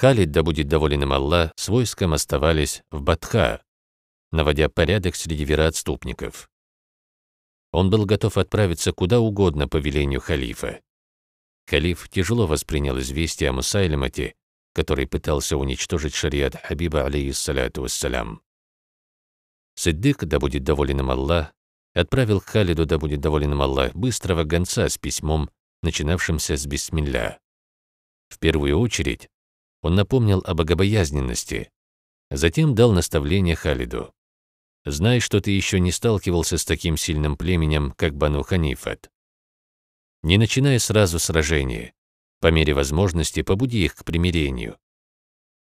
Халид, да будет доволен им Аллах, с войском оставались в Батха, наводя порядок среди вероотступников. Он был готов отправиться куда угодно по велению халифа. Халиф тяжело воспринял известие о Мусайлимате, который пытался уничтожить шариат Хабиба, алейиссаляту вассалям. Сиддик, да будет доволен им Аллах, отправил Халиду, да будет доволен им Аллах, быстрого гонца с письмом, начинавшимся с бисмилля. В первую очередь он напомнил о богобоязненности. Затем дал наставление Халиду. «Знай, что ты еще не сталкивался с таким сильным племенем, как Бану Ханифат. Не начиная сразу сражение, по мере возможности побуди их к примирению.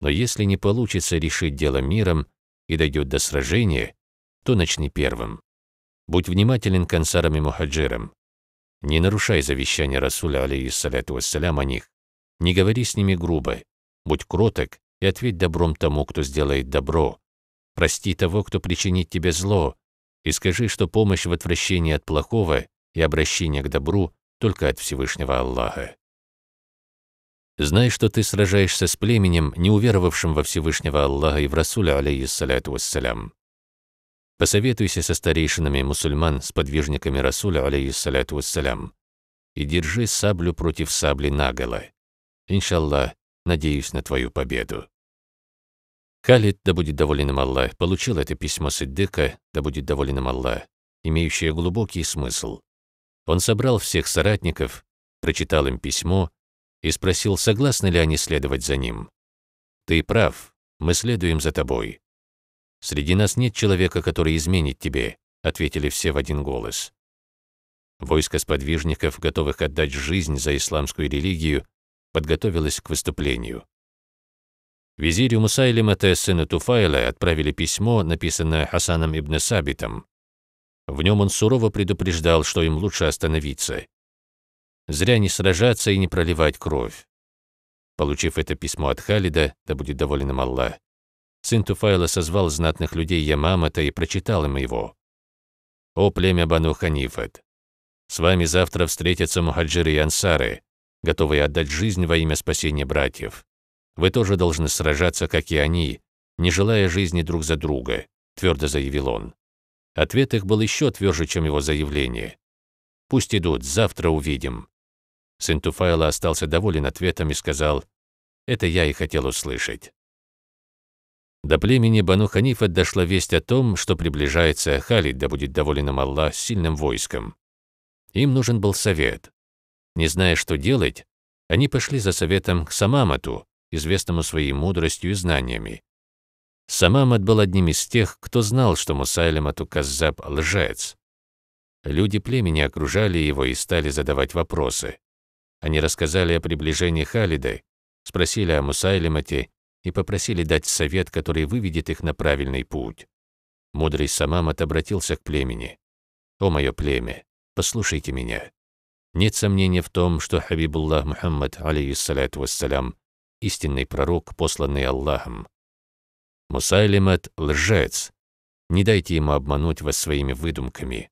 Но если не получится решить дело миром и дойдет до сражения, то начни первым. Будь внимателен к ансарам и мухаджирам. Не нарушай завещание Расуля, алейхиссаляту вассалям, о них. Не говори с ними грубо, Будь кроток и ответь добром тому, кто сделает добро. Прости того, кто причинит тебе зло, и скажи, что помощь в отвращении от плохого и обращение к добру только от Всевышнего Аллаха. Знай, что ты сражаешься с племенем, не уверовавшим во Всевышнего Аллаха и в Расуля, алейиссаляту вассалям. Посоветуйся со старейшинами мусульман, с подвижниками Расуля, алейиссаляту вассалям, и держи саблю против сабли наголо. Иншаллах, Надеюсь на твою победу. Халид, да будет доволен им Аллах, получил это письмо Сиддыка, да будет доволен им Аллах, имеющее глубокий смысл. Он собрал всех соратников, прочитал им письмо и спросил, согласны ли они следовать за ним. «Ты прав, мы следуем за тобой. Среди нас нет человека, который изменит тебе», — ответили все в один голос. Войско сподвижников, готовых отдать жизнь за исламскую религию, подготовилась к выступлению. Визирю Мусайлимата, сыну Туфайла, отправили письмо, написанное Хасаном ибн Сабитом. В нем он сурово предупреждал, что им лучше остановиться. Зря не сражаться и не проливать кровь. Получив это письмо от Халида, да будет доволен им Аллах, сын Туфайла созвал знатных людей Ямамата и прочитал им его. «О племя Бану Ханифат! С вами завтра встретятся мухаджиры и ансары готовые отдать жизнь во имя спасения братьев. Вы тоже должны сражаться, как и они, не желая жизни друг за друга», — твердо заявил он. Ответ их был еще тверже, чем его заявление. «Пусть идут, завтра увидим». Сын Туфайла остался доволен ответом и сказал, «Это я и хотел услышать». До племени Бану Ханифа дошла весть о том, что приближается Халид, да будет доволен им Аллах, сильным войском. Им нужен был совет. Не зная, что делать, они пошли за советом к Самамату, известному своей мудростью и знаниями. Самамат был одним из тех, кто знал, что Мусайлимату Каззаб лжец. Люди племени окружали его и стали задавать вопросы. Они рассказали о приближении Халиды, спросили о Мусайлимате и попросили дать совет, который выведет их на правильный путь. Мудрый Самамат обратился к племени. «О мое племя, послушайте меня. Нет сомнения в том, что Хабибуллах Мухаммад, алейиссаляту вассалям, истинный пророк, посланный Аллахом. Мусайлимат — лжец. Не дайте ему обмануть вас своими выдумками.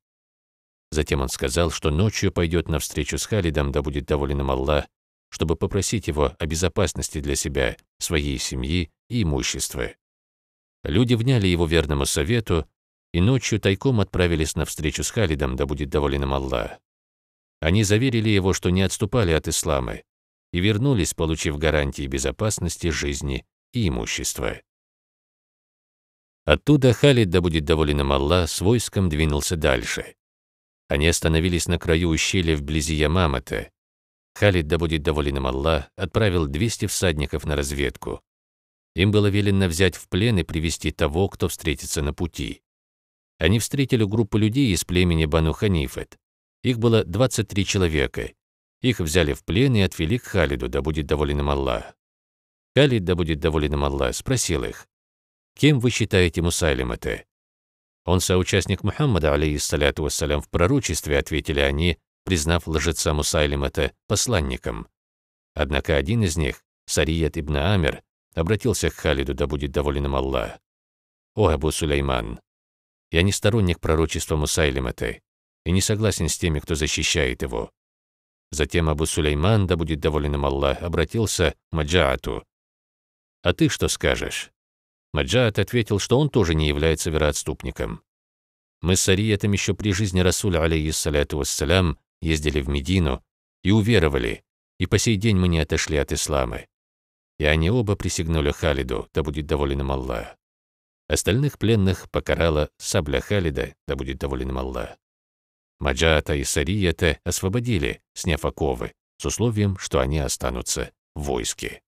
Затем он сказал, что ночью пойдет навстречу с Халидом, да будет доволен им Аллах, чтобы попросить его о безопасности для себя, своей семьи и имущества. Люди вняли его верному совету и ночью тайком отправились навстречу с Халидом, да будет доволен им Аллах. Они заверили его, что не отступали от ислама, и вернулись, получив гарантии безопасности жизни и имущества. Оттуда Халид, да будет доволен им Аллах, с войском двинулся дальше. Они остановились на краю ущелья вблизи Ямамата. Халид, да будет доволен им Аллах, отправил 200 всадников на разведку. Им было велено взять в плен и привести того, кто встретится на пути. Они встретили группу людей из племени Бану Ханифет. Их было 23 человека. Их взяли в плен и отвели к Халиду, да будет доволен им Аллах. Халид, да будет доволен им Аллах, спросил их, «Кем вы считаете Мусайлимата?» «Он соучастник Мухаммада, алейиссаляту вассалям, в пророчестве», ответили они, признав лжеца Мусайлимата посланником. Однако один из них, Сарият ибн Амир, обратился к Халиду, да будет доволен им Аллах. «О, Абу Сулейман, я не сторонник пророчества Мусайлимата и не согласен с теми, кто защищает его. Затем Абу Сулейман, да будет доволен им Аллах, обратился к Маджаату. «А ты что скажешь?» Маджаат ответил, что он тоже не является вероотступником. Мы с Ариетом еще при жизни Расуля, алейиссаляту вассалям, ездили в Медину и уверовали, и по сей день мы не отошли от ислама. И они оба присягнули Халиду, да будет доволен им Аллах. Остальных пленных покарала сабля Халида, да будет доволен им Аллах. Маджаата и Сарията освободили, сняв оковы, с условием, что они останутся в войске.